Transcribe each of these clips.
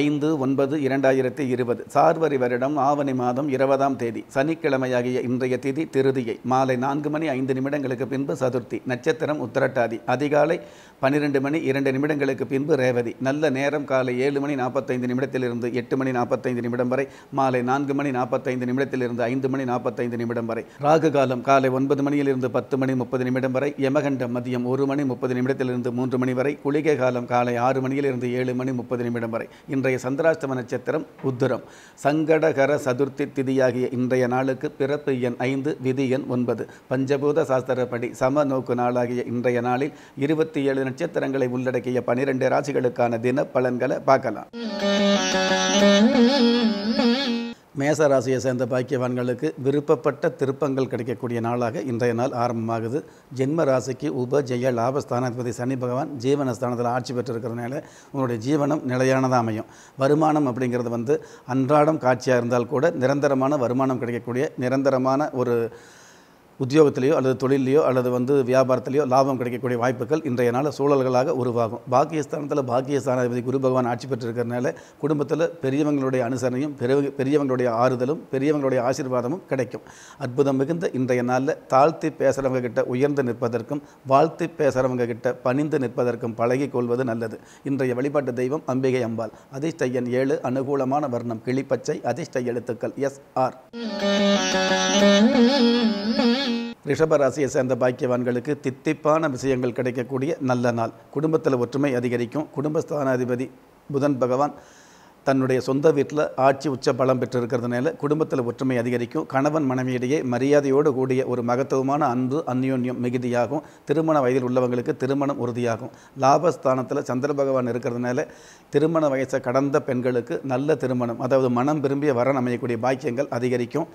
ஐந்து ஒன்பது இரண்டாயிரத்தி இருபது சார்வரி வருடம் ஆவணி மாதம் இருபதாம் தேதி சனிக்கிழமையாகிய இன்றைய திதி திருதியை மாலை நான்கு மணி ஐந்து நிமிடங்களுக்கு பின்பு சதுர்த்தி நட்சத்திரம் உத்தரட்டாதி அதிகாலை பன்னிரெண்டு மணி இரண்டு நிமிடங்களுக்கு பின்பு ரேவதி நல்ல நேரம் காலை ஏழு மணி நாற்பத்தைந்து நிமிடத்திலிருந்து எட்டு மணி நாற்பத்தைந்து நிமிடம் வரை மாலை நான்கு மணி நாற்பத்தைந்து நிமிடத்திலிருந்து ஐந்து மணி நாற்பத்தைந்து நிமிடம் வரை ராகு காலம் காலை ஒன்பது மணியிலிருந்து பத்து மணி முப்பது நிமிடம் வரை யமகண்டம் மதியம் ஒரு மணி முப்பது நிமிடத்திலிருந்து மூன்று மணி வரை குளிகை காலம் காலை ஆறு மணியிலிருந்து ஏழு மணி முப்பது நிமிடம் வரை இன்றைய சந்திராஷ்டம நட்சத்திரம் உத்திரம் சங்கடகர சதுர்த்தி திதியாகிய இன்றைய நாளுக்கு பிறப்பு எண் ஐந்து விதி எண் ஒன்பது பஞ்சபூத சாஸ்திரப்படி சம நோக்கு நாளாகிய இன்றைய நாளில் இருபத்தி ஏழு நட்சத்திரங்களை உள்ளடக்கிய பனிரெண்டு ராசிகளுக்கான தின பலன்களை பார்க்கலாம் மேச ராசியை சேர்ந்த பாக்கியவான்களுக்கு விருப்பப்பட்ட திருப்பங்கள் கிடைக்கக்கூடிய நாளாக இன்றைய நாள் ஆரம்பமாகுது ஜென்ம ராசிக்கு உப ஜெய லாபஸ்தானாதிபதி சனி பகவான் ஜீவனஸ்தானத்தில் ஆட்சி பெற்றிருக்கிறதுனால உங்களுடைய ஜீவனம் நிலையானதாக அமையும் வருமானம் அப்படிங்கிறது வந்து அன்றாடம் காட்சியாக இருந்தால் கூட நிரந்தரமான வருமானம் கிடைக்கக்கூடிய நிரந்தரமான ஒரு உத்தியோகத்திலேயோ அல்லது தொழிலையோ அல்லது வந்து வியாபாரத்திலேயோ லாபம் கிடைக்கக்கூடிய வாய்ப்புகள் இன்றைய நாள் சூழல்களாக உருவாகும் பாக்கியஸ்தானத்தில் பாக்கியஸ்தானாதிபதி குரு பகவான் ஆட்சி பெற்றிருக்கிறனால குடும்பத்தில் பெரியவங்களுடைய அனுசரணையும் பெரிய பெரியவங்களுடைய ஆறுதலும் பெரியவங்களுடைய ஆசீர்வாதமும் கிடைக்கும் அற்புதம் மிகுந்த இன்றைய நாளில் தாழ்த்தி பேசுகிறவங்க கிட்ட உயர்ந்து நிற்பதற்கும் வாழ்த்தி பேசுகிறவங்க கிட்ட பணிந்து நிற்பதற்கும் பழகி கொள்வது நல்லது இன்றைய வழிபாட்டு தெய்வம் அம்பிகை அம்பாள் அதிர்ஷ்டையன் ஏழு அனுகூலமான வர்ணம் கிளிப்பச்சை அதிர்ஷ்ட எழுத்துக்கள் எஸ் ஆர் ரிஷபராசியை சேர்ந்த பாக்கியவான்களுக்கு தித்திப்பான விஷயங்கள் கிடைக்கக்கூடிய நல்ல நாள் குடும்பத்தில் ஒற்றுமை அதிகரிக்கும் குடும்பஸ்தானாதிபதி புதன் பகவான் தன்னுடைய சொந்த வீட்டில் ஆட்சி உச்ச பலம் பெற்றிருக்கிறதுனால குடும்பத்தில் ஒற்றுமை அதிகரிக்கும் கணவன் மனைவியிடையே மரியாதையோடு கூடிய ஒரு மகத்துவமான அன்பு அந்யோன்யம் மிகுதியாகும் திருமண வயதில் உள்ளவங்களுக்கு திருமணம் உறுதியாகும் லாபஸ்தானத்தில் சந்திர பகவான் இருக்கிறதுனால திருமண வயசை கடந்த பெண்களுக்கு நல்ல திருமணம் அதாவது மனம் விரும்பிய வரன் அமையக்கூடிய பாக்கியங்கள் அதிகரிக்கும்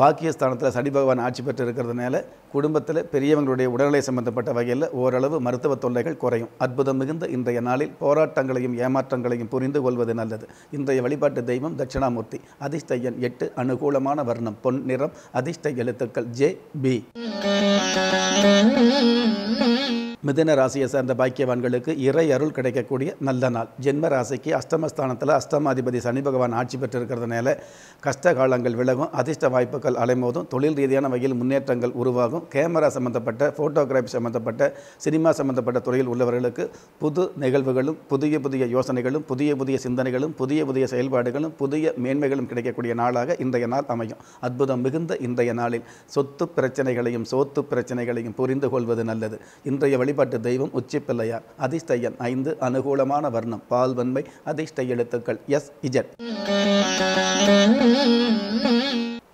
பாக்கியஸ்தானத்தில் சனி பகவான் ஆட்சி பெற்று இருக்கிறதுனால குடும்பத்தில் பெரியவங்களுடைய உடல்நிலை சம்பந்தப்பட்ட வகையில் ஓரளவு மருத்துவ தொல்லைகள் குறையும் அற்புதம் மிகுந்த இன்றைய நாளில் போராட்டங்களையும் ஏமாற்றங்களையும் புரிந்து கொள்வது நல்லது இன்றைய வழிபாட்டு தெய்வம் தட்சிணாமூர்த்தி அதிஷ்டையன் எட்டு அனுகூலமான வர்ணம் பொன் நிறம் அதிர்ஷ்ட எழுத்துக்கள் ஜே பி மிதன ராசியை சார்ந்த பாக்கியவான்களுக்கு இறை அருள் கிடைக்கக்கூடிய நல்ல நாள் ஜென்ம ராசிக்கு அஷ்டமஸ்தானத்தில் அஷ்டமாதிபதி சனி பகவான் ஆட்சி பெற்றிருக்கிறதுனால கஷ்ட காலங்கள் விலகும் அதிர்ஷ்ட வாய்ப்புகள் அலைமோதும் தொழில் ரீதியான வகையில் முன்னேற்றங்கள் உருவாகும் கேமரா சம்மந்தப்பட்ட ஃபோட்டோகிராஃபி சம்மந்தப்பட்ட சினிமா சம்மந்தப்பட்ட துறையில் உள்ளவர்களுக்கு புது நிகழ்வுகளும் புதிய புதிய யோசனைகளும் புதிய புதிய சிந்தனைகளும் புதிய புதிய செயல்பாடுகளும் புதிய மேன்மைகளும் கிடைக்கக்கூடிய நாளாக இன்றைய நாள் அமையும் அற்புதம் மிகுந்த இன்றைய நாளில் சொத்து பிரச்சனைகளையும் சொத்து பிரச்சனைகளையும் புரிந்து கொள்வது நல்லது இன்றைய வழி வழிபாட்டு தெய்வம் உச்சி பிள்ளையார் அதிர்ஷ்ட எண் ஐந்து அனுகூலமான வர்ணம் பால்வன்மை அதிர்ஷ்ட எழுத்துக்கள் எஸ் இஜட்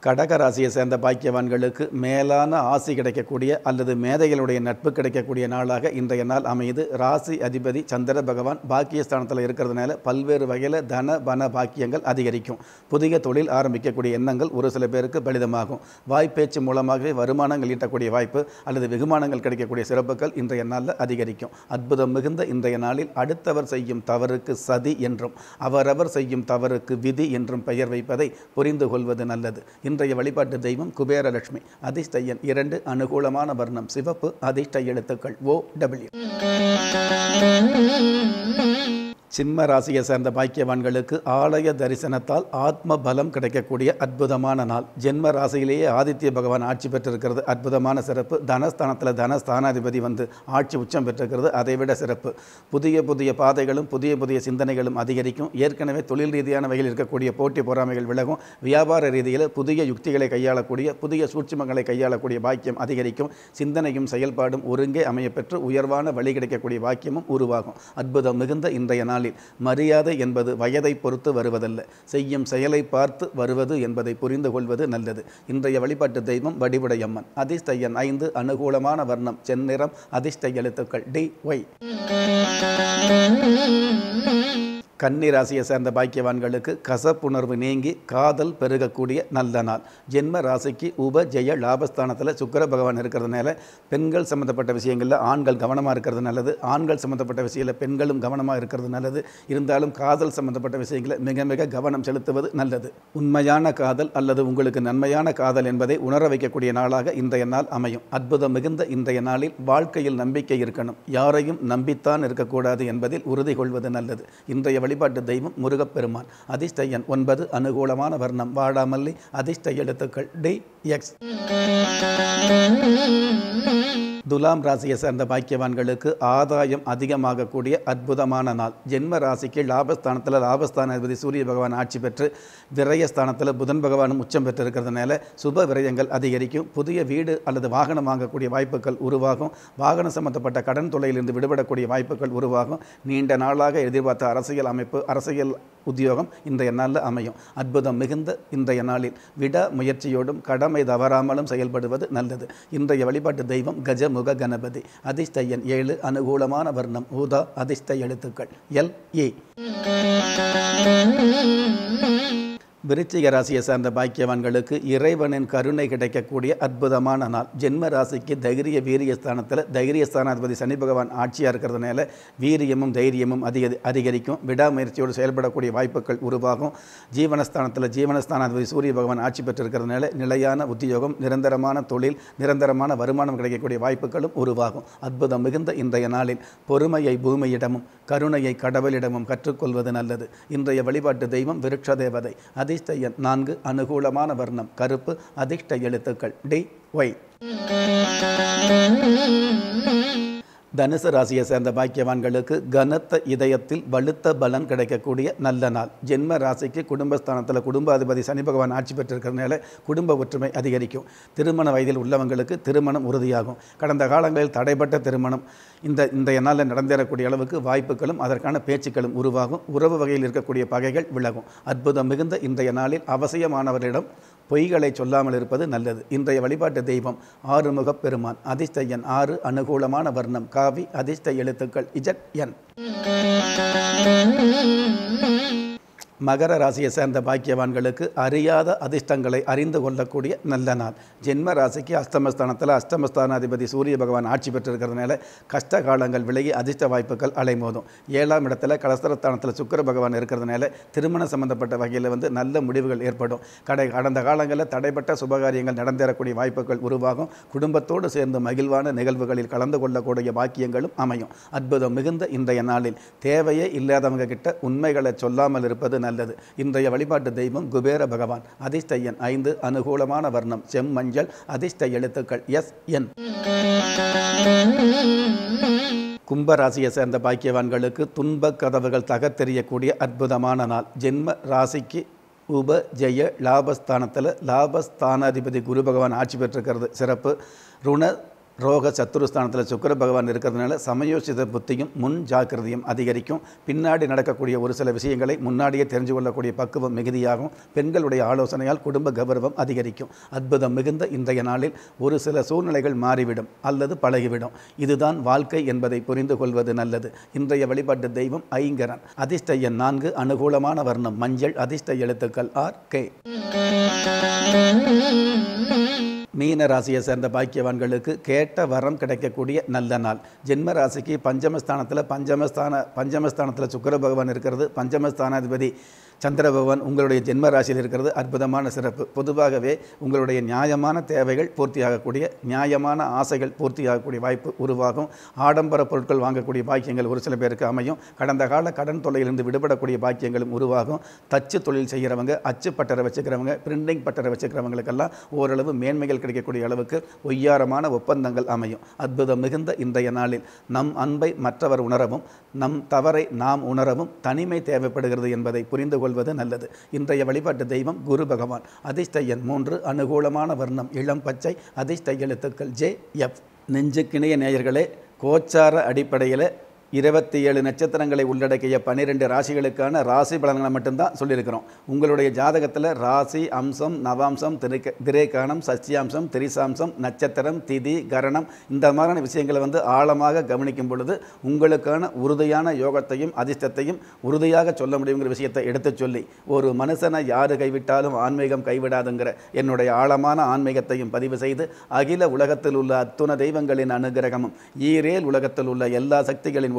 கடகராசியை சேர்ந்த பாக்கியவான்களுக்கு மேலான ஆசி கிடைக்கக்கூடிய அல்லது மேதைகளுடைய நட்பு கிடைக்கக்கூடிய நாளாக இன்றைய நாள் அமையுது ராசி அதிபதி சந்திர பகவான் பாக்கியஸ்தானத்தில் இருக்கிறதுனால பல்வேறு வகையில் தன பன பாக்கியங்கள் அதிகரிக்கும் புதிய தொழில் ஆரம்பிக்கக்கூடிய எண்ணங்கள் ஒரு சில பேருக்கு பலிதமாகும் வாய்ப்பேச்சு மூலமாகவே வருமானங்கள் ஈட்டக்கூடிய வாய்ப்பு அல்லது வெகுமானங்கள் கிடைக்கக்கூடிய சிறப்புகள் இன்றைய நாளில் அதிகரிக்கும் அற்புதம் மிகுந்த இன்றைய நாளில் அடுத்தவர் செய்யும் தவறுக்கு சதி என்றும் அவரவர் செய்யும் தவறுக்கு விதி என்றும் பெயர் வைப்பதை புரிந்து கொள்வது நல்லது இன்றைய வழிபாட்டு தெய்வம் குபேரலட்சுமி அதிர்ஷ்ட இரண்டு அனுகூலமான வர்ணம் சிவப்பு அதிர்ஷ்ட எழுத்துக்கள் ஓ டபிள்யூ சிம்ம ராசியை சேர்ந்த பாக்கியவான்களுக்கு ஆலய தரிசனத்தால் ஆத்ம பலம் கிடைக்கக்கூடிய அற்புதமான நாள் ஜென்ம ராசியிலேயே ஆதித்ய பகவான் ஆட்சி பெற்றிருக்கிறது அற்புதமான சிறப்பு தனஸ்தானத்தில் தனஸ்தானாதிபதி வந்து ஆட்சி உச்சம் பெற்றிருக்கிறது அதைவிட சிறப்பு புதிய புதிய பாதைகளும் புதிய புதிய சிந்தனைகளும் அதிகரிக்கும் ஏற்கனவே தொழில் ரீதியான வகையில் இருக்கக்கூடிய போட்டி பொறாமைகள் விலகும் வியாபார ரீதியில் புதிய யுக்திகளை கையாளக்கூடிய புதிய சூட்சுமங்களை கையாளக்கூடிய பாக்கியம் அதிகரிக்கும் சிந்தனையும் செயல்பாடும் ஒருங்கே அமையப்பெற்று உயர்வான வழி கிடைக்கக்கூடிய பாக்கியமும் உருவாகும் அற்புதம் மிகுந்த இன்றைய நாள் நாளில் மரியாதை என்பது வயதை பொறுத்து வருவதல்ல செய்யும் செயலை பார்த்து வருவது என்பதை புரிந்து கொள்வது நல்லது இன்றைய வழிபாட்டு தெய்வம் வடிவுடையம்மன் அதிஷ்டையன் ஐந்து அனுகூலமான வர்ணம் செந்நிறம் அதிர்ஷ்ட எழுத்துக்கள் டி ஒய் கன்னி ராசியை சேர்ந்த பாக்கியவான்களுக்கு கசப்புணர்வு நீங்கி காதல் பெருகக்கூடிய நல்ல நாள் ஜென்ம ராசிக்கு உப ஜெய லாபஸ்தானத்தில் சுக்கர பகவான் இருக்கிறதுனால பெண்கள் சம்மந்தப்பட்ட விஷயங்களில் ஆண்கள் கவனமாக இருக்கிறது நல்லது ஆண்கள் சம்மந்தப்பட்ட விஷயங்களில் பெண்களும் கவனமாக இருக்கிறது நல்லது இருந்தாலும் காதல் சம்மந்தப்பட்ட விஷயங்களை மிக மிக கவனம் செலுத்துவது நல்லது உண்மையான காதல் அல்லது உங்களுக்கு நன்மையான காதல் என்பதை உணர வைக்கக்கூடிய நாளாக இன்றைய நாள் அமையும் அற்புதம் மிகுந்த இன்றைய நாளில் வாழ்க்கையில் நம்பிக்கை இருக்கணும் யாரையும் நம்பித்தான் இருக்கக்கூடாது என்பதில் உறுதி கொள்வது நல்லது இன்றைய வழிபாட்டு தெய்வம் முருகப்பெருமான் அதிர்ஷ்ட ஒன்பது அனுகூலமான வர்ணம் வாடாமல்லி அதிர்ஷ்ட எழுத்துக்கள் டி எக்ஸ் துலாம் ராசியை சேர்ந்த பாக்கியவான்களுக்கு ஆதாயம் அதிகமாகக்கூடிய அற்புதமான நாள் ஜென்ம ராசிக்கு லாபஸ்தானத்தில் லாபஸ்தான அதிபதி சூரிய பகவான் ஆட்சி பெற்று விரயஸ்தானத்தில் புதன் பகவானும் உச்சம் பெற்றிருக்கிறதுனால சுப விரயங்கள் அதிகரிக்கும் புதிய வீடு அல்லது வாகனம் வாங்கக்கூடிய வாய்ப்புகள் உருவாகும் வாகனம் சம்பந்தப்பட்ட கடன் தொலையிலிருந்து விடுபடக்கூடிய வாய்ப்புகள் உருவாகும் நீண்ட நாளாக எதிர்பார்த்த அரசியல் அமைப்பு அரசியல் உத்தியோகம் இன்றைய நாளில் அமையும் அற்புதம் மிகுந்த இன்றைய நாளில் விட முயற்சியோடும் கடமை தவறாமலும் செயல்படுவது நல்லது இன்றைய வழிபாட்டு தெய்வம் கஜம் முக கணபதி அதிர்ஷ்ட எண் ஏழு அனுகூலமான வர்ணம் ஊதா அதிர்ஷ்ட எழுத்துக்கள் எல் ஏ விருச்சிக ராசியை சார்ந்த பாக்கியவான்களுக்கு இறைவனின் கருணை கிடைக்கக்கூடிய அற்புதமான நாள் ஜென்ம ராசிக்கு தைரிய வீரியஸ்தானத்தில் தைரியஸ்தானாதிபதி சனி பகவான் ஆட்சியாக இருக்கிறதுனால வீரியமும் தைரியமும் அதிக அதிகரிக்கும் விடாமுயற்சியோடு செயல்படக்கூடிய வாய்ப்புகள் உருவாகும் ஜீவனஸ்தானத்தில் ஜீவனஸ்தானாதிபதி சூரிய பகவான் ஆட்சி பெற்றிருக்கிறதுனால நிலையான உத்தியோகம் நிரந்தரமான தொழில் நிரந்தரமான வருமானம் கிடைக்கக்கூடிய வாய்ப்புகளும் உருவாகும் அற்புதம் மிகுந்த இன்றைய நாளில் பொறுமையை பூமியிடமும் கருணையை கடவுளிடமும் கற்றுக்கொள்வது நல்லது இன்றைய வழிபாட்டு தெய்வம் விருட்ச தேவதை அது அதிர்ஷ்ட எண் நான்கு அனுகூலமான வர்ணம் கருப்பு அதிர்ஷ்ட எழுத்துக்கள் டி ஒய் தனுசு ராசியை சேர்ந்த பாக்கியவான்களுக்கு கனத்த இதயத்தில் வலுத்த பலன் கிடைக்கக்கூடிய நல்ல நாள் ஜென்ம ராசிக்கு குடும்பஸ்தானத்தில் குடும்ப சனி பகவான் ஆட்சி பெற்றிருக்கிறதுனால குடும்ப ஒற்றுமை அதிகரிக்கும் திருமண வயதில் உள்ளவங்களுக்கு திருமணம் உறுதியாகும் கடந்த காலங்களில் தடைப்பட்ட திருமணம் இந்த இந்த நாளில் நடந்தேறக்கூடிய அளவுக்கு வாய்ப்புகளும் அதற்கான பேச்சுக்களும் உருவாகும் உறவு வகையில் இருக்கக்கூடிய பகைகள் விலகும் அற்புதம் மிகுந்த இன்றைய நாளில் அவசியமானவர்களிடம் பொய்களை சொல்லாமல் இருப்பது நல்லது இன்றைய வழிபாட்டு தெய்வம் ஆறுமுகப் பெருமான் அதிர்ஷ்ட எண் ஆறு அனுகூலமான வர்ணம் காவி அதிர்ஷ்ட எழுத்துக்கள் இஜட் என் மகர ராசியை சேர்ந்த பாக்கியவான்களுக்கு அறியாத அதிர்ஷ்டங்களை அறிந்து கொள்ளக்கூடிய நல்ல நாள் ஜென்ம ராசிக்கு அஷ்டமஸ்தானத்தில் அஷ்டமஸ்தானாதிபதி சூரிய பகவான் ஆட்சி பெற்றிருக்கிறதுனால கஷ்ட காலங்கள் விலகி அதிர்ஷ்ட வாய்ப்புகள் அலைமோதும் ஏழாம் இடத்துல கலசரஸ்தானத்தில் சுக்கர பகவான் இருக்கிறதுனால திருமணம் சம்பந்தப்பட்ட வகையில் வந்து நல்ல முடிவுகள் ஏற்படும் கடை கடந்த காலங்களில் தடைப்பட்ட சுபகாரியங்கள் நடந்தேறக்கூடிய வாய்ப்புகள் உருவாகும் குடும்பத்தோடு சேர்ந்து மகிழ்வான நிகழ்வுகளில் கலந்து கொள்ளக்கூடிய பாக்கியங்களும் அமையும் அற்புதம் மிகுந்த இன்றைய நாளில் தேவையே இல்லாதவங்க கிட்ட உண்மைகளை சொல்லாமல் இருப்பது நல்ல நல்லது இன்றைய வழிபாட்டு தெய்வம் குபேர பகவான் அதிர்ஷ்ட எண் ஐந்து அனுகூலமான வர்ணம் செம்மஞ்சள் அதிர்ஷ்ட எழுத்துக்கள் எஸ் என் கும்பராசியை சேர்ந்த பாக்கியவான்களுக்கு துன்ப கதவுகள் தகத்தெறியக்கூடிய அற்புதமான நாள் ஜென்ம ராசிக்கு உப ஜெய லாபஸ்தானத்தில் லாபஸ்தானாதிபதி குரு பகவான் ஆட்சி பெற்றிருக்கிறது சிறப்பு ருண ரோக சத்துருஸ்தானத்தில் சுக்கர பகவான் இருக்கிறதுனால சமயோசித புத்தியும் முன் ஜாக்கிரதையும் அதிகரிக்கும் பின்னாடி நடக்கக்கூடிய ஒரு சில விஷயங்களை முன்னாடியே தெரிஞ்சு கொள்ளக்கூடிய பக்குவம் மிகுதியாகும் பெண்களுடைய ஆலோசனையால் குடும்ப கௌரவம் அதிகரிக்கும் அற்புதம் மிகுந்த இன்றைய நாளில் ஒரு சில சூழ்நிலைகள் மாறிவிடும் அல்லது பழகிவிடும் இதுதான் வாழ்க்கை என்பதை புரிந்து கொள்வது நல்லது இன்றைய வழிபாட்டு தெய்வம் ஐங்கரன் அதிர்ஷ்ட நான்கு அனுகூலமான வர்ணம் மஞ்சள் அதிர்ஷ்ட எழுத்துக்கள் ஆர் கே மீன ராசியை சேர்ந்த பாக்கியவான்களுக்கு கேட்ட வரம் கிடைக்கக்கூடிய நல்ல நாள் ஜென்ம ராசிக்கு பஞ்சமஸ்தானத்தில் பஞ்சமஸ்தான பஞ்சமஸ்தானத்தில் சுக்கர பகவான் இருக்கிறது பஞ்சமஸ்தானாதிபதி சந்திர பகவான் உங்களுடைய ஜென்ம ராசியில் இருக்கிறது அற்புதமான சிறப்பு பொதுவாகவே உங்களுடைய நியாயமான தேவைகள் பூர்த்தியாகக்கூடிய நியாயமான ஆசைகள் பூர்த்தியாகக்கூடிய வாய்ப்பு உருவாகும் ஆடம்பர பொருட்கள் வாங்கக்கூடிய பாக்கியங்கள் ஒரு சில பேருக்கு அமையும் கடந்த கால கடன் தொல்லையிலிருந்து விடுபடக்கூடிய பாக்கியங்களும் உருவாகும் தச்சு தொழில் செய்கிறவங்க அச்சு பட்டரை வச்சுக்கிறவங்க பிரிண்டிங் பட்டரை வச்சுக்கிறவங்களுக்கெல்லாம் ஓரளவு மேன்மைகள் கிடைக்கக்கூடிய அளவுக்கு ஒய்யாரமான ஒப்பந்தங்கள் அமையும் அற்புதம் மிகுந்த இன்றைய நாளில் நம் அன்பை மற்றவர் உணரவும் நம் தவறை நாம் உணரவும் தனிமை தேவைப்படுகிறது என்பதை புரிந்து கொள்ள கொள்வது நல்லது இன்றைய வழிபாட்டு தெய்வம் குரு பகவான் அதிர்ஷ்ட எண் மூன்று அனுகூலமான வர்ணம் இளம் பச்சை அதிர்ஷ்ட எழுத்துக்கள் ஜே எஃப் நெஞ்சுக்கிணைய நேயர்களே கோச்சார அடிப்படையில் இருபத்தி ஏழு நட்சத்திரங்களை உள்ளடக்கிய பன்னிரெண்டு ராசிகளுக்கான ராசி பலன்களை மட்டும்தான் சொல்லியிருக்கிறோம் உங்களுடைய ஜாதகத்தில் ராசி அம்சம் நவாம்சம் திரைக்க திரைக்கானம் சச்சியாம்சம் திரிசாம்சம் நட்சத்திரம் திதி கரணம் இந்த மாதிரியான விஷயங்களை வந்து ஆழமாக கவனிக்கும் பொழுது உங்களுக்கான உறுதியான யோகத்தையும் அதிர்ஷ்டத்தையும் உறுதியாக சொல்ல முடியுங்கிற விஷயத்தை எடுத்து சொல்லி ஒரு மனுஷனை யார் கைவிட்டாலும் ஆன்மீகம் கைவிடாதுங்கிற என்னுடைய ஆழமான ஆன்மீகத்தையும் பதிவு செய்து அகில உலகத்தில் உள்ள அத்துண தெய்வங்களின் அனுகிரகமும் ஈரேல் உலகத்தில் உள்ள எல்லா சக்திகளின்